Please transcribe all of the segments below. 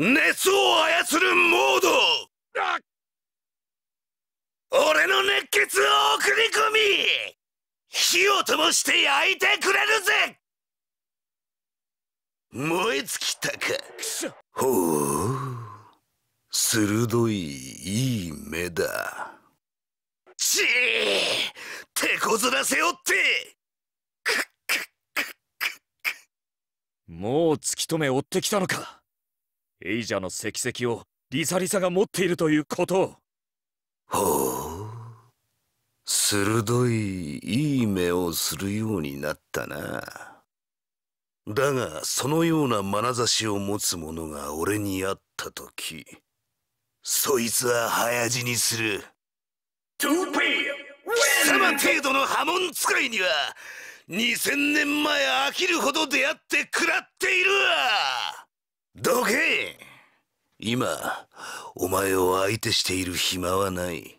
熱を操るモード俺の熱血を送り込み火を灯して焼いてくれるぜ燃え尽きたかほう鋭いいい目だちぃ、手こずらせおってもう突き止め追ってきたのかエイジャの石石をリサリサが持っているということほう鋭いいい目をするようになったなだがそのような眼差しを持つ者が俺にあった時そいつは早死にするトゥー貴様程度の波紋使いには2000年前飽きるほど出会って食らっているわどけ今お前を相手している暇はない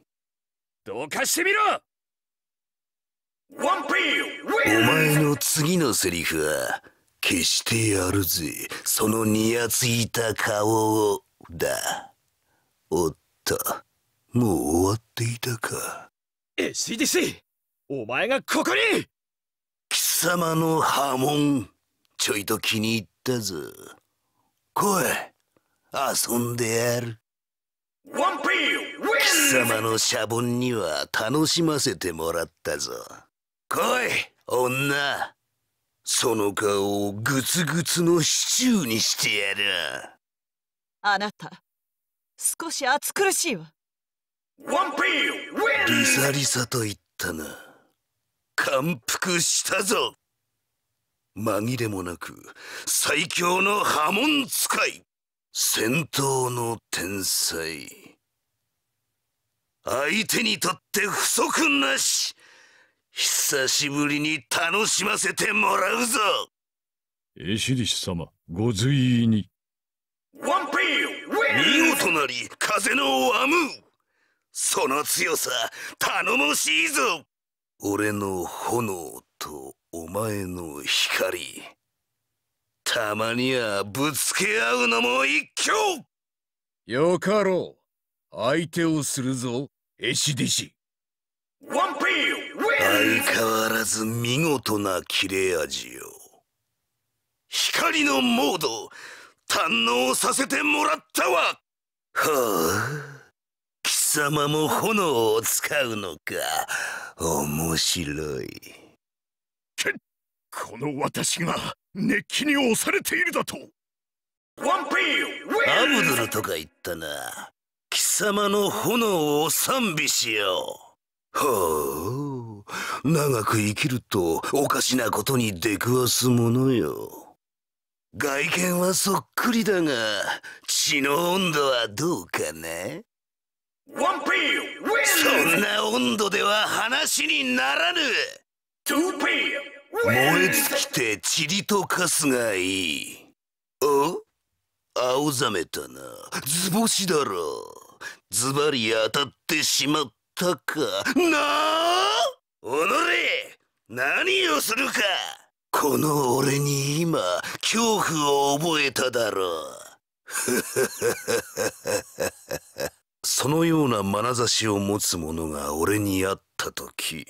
どかしてみろお前の次のセリフは消してやるぜそのにやついた顔をだおっともう終わっていたか s d c お前がここに貴様の波紋ちょいと気に入ったぞ来い遊んでやるワンピーウィン貴様のシャボンには楽しませてもらったぞ来い女その顔をグツグツのシチューにしてやるあなた少し暑苦しいわワンピーウィンリサリサと言ったな感服したぞ紛れもなく最強の波紋使い戦闘の天才相手にとって不足なし久しぶりに楽しませてもらうぞエシリシ様ご随意にワンピー見事なり風のアムその強さ頼もしいぞ俺の炎とお前の光たまにはぶつけ合うのも一興よかろう相手をするぞエシデシワンピー相変わらず見事な切れ味よ光のモード堪能させてもらったわはあ貴様も炎を使うのか面白い。けこの私が熱気に押されているだとワンピーアブドルとか言ったな貴様の炎を賛美しようほう長く生きるとおかしなことに出くわすものよ外見はそっくりだが血の温度はどうかねワンピーそんな温度では話にならぬ燃え尽きて塵とカスがいいあ青ざめたな図星だろズバリ当たってしまったかなおのれ何をするかこの俺に今恐怖を覚えただろうそのような眼差しを持つ者が俺に会った時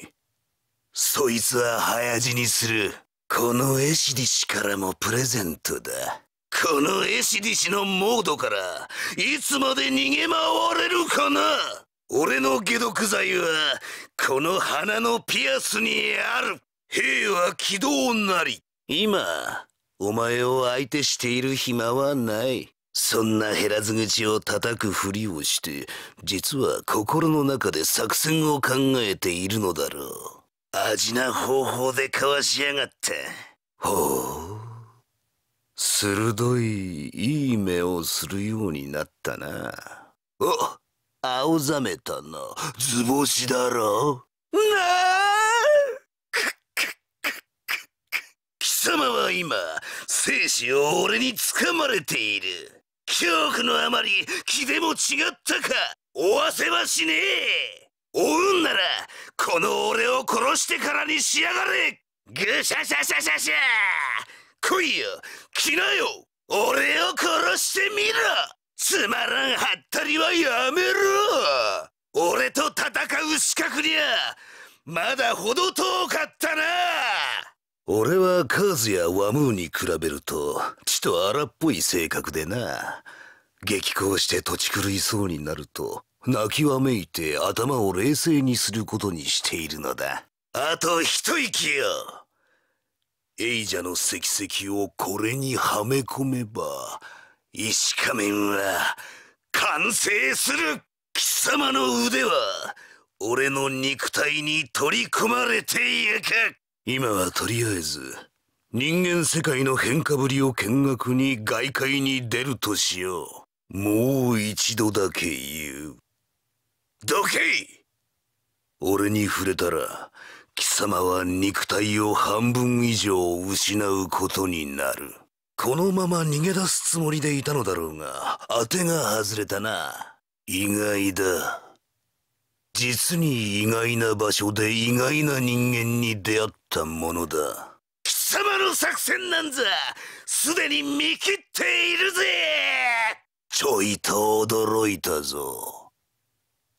そいつは早死にするこのエシディ氏からもプレゼントだこのエシディ氏のモードからいつまで逃げ回れるかな俺の解毒剤はこの鼻のピアスにある兵は軌道なり今お前を相手している暇はないそんな減らず口を叩くふりをして実は心の中で作戦を考えているのだろう味な方法でかわしやがってほう鋭いいい目をするようになったなお青ざめたな図星だろなあ貴様は今生死を俺につかまれている恐怖のあまり気でも違ったか追わせはしねえ追うんならこの俺を殺してからにしやがれぐしゃしゃしゃしゃしゃ来いよ来なよ俺を殺してみろつまらんはったりはやめろ俺と戦う資格にゃまだ程遠かったな俺はカーズやワムーに比べるとちと荒っぽい性格でな激高して土地狂いそうになると泣きわめいて頭を冷静にすることにしているのだ。あと一息よエイジャの石石をこれにはめ込めば、石仮面は完成する貴様の腕は、俺の肉体に取り込まれてゆく今はとりあえず、人間世界の変化ぶりを見学に外界に出るとしよう。もう一度だけ言う。どけ俺に触れたら貴様は肉体を半分以上失うことになるこのまま逃げ出すつもりでいたのだろうが当てが外れたな意外だ実に意外な場所で意外な人間に出会ったものだ貴様の作戦なんざすでに見切っているぜちょいと驚いたぞ。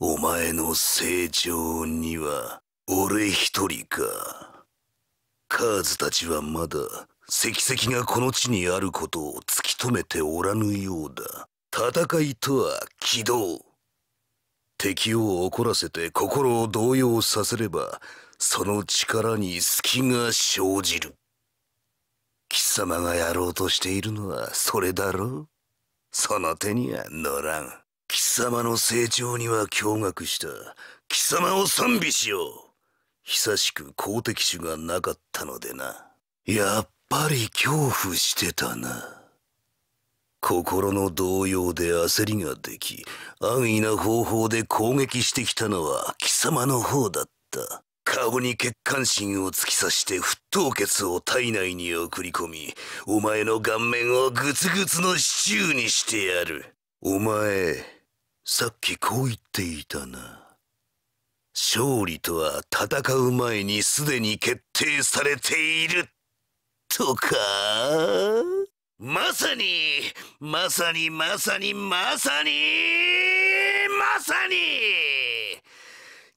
お前の成長には俺一人か。カーズたちはまだ石石がこの地にあることを突き止めておらぬようだ。戦いとは起動。敵を怒らせて心を動揺させれば、その力に隙が生じる。貴様がやろうとしているのはそれだろうその手には乗らん。様の成長には驚愕した貴様を賛美しよう久しく好敵種がなかったのでなやっぱり恐怖してたな心の動揺で焦りができ安易な方法で攻撃してきたのは貴様の方だった顔に血管心を突き刺して沸騰血を体内に送り込みお前の顔面をグツグツのシチューにしてやるお前さっきこう言っていたな。勝利とは戦う前にすでに決定されている。とかまさに、まさに、まさに、まさに、まさに、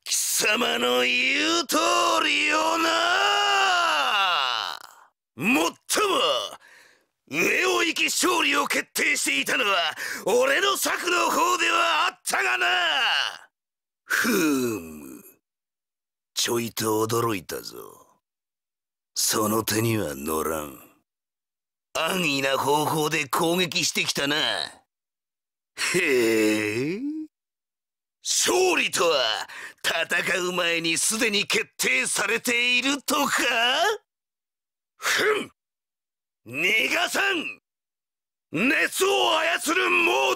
貴様の言う通りよなもっとも、上を行き勝利を決定していたのは俺の策の方ではあったがなふーむちょいと驚いたぞその手には乗らん安易な方法で攻撃してきたなへえ勝利とは戦う前にすでに決定されているとかふん逃がさん熱を操るモー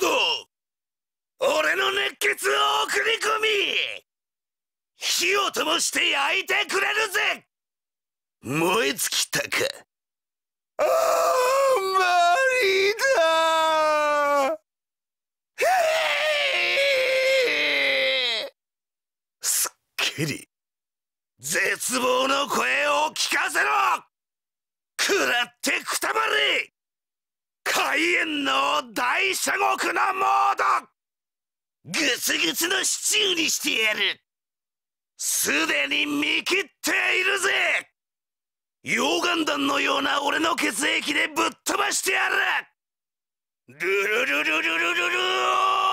ド俺の熱血を送り込み火を灯して焼いてくれるぜ燃え尽きたかあーマリーだへえすっきり絶望の声を聞かせろ食らってくたばれ開演の大社獄のモードグツグツのシチューにしてやるすでに見切っているぜ溶岩弾のような俺の血液でぶっ飛ばしてやるルルルルルルルルー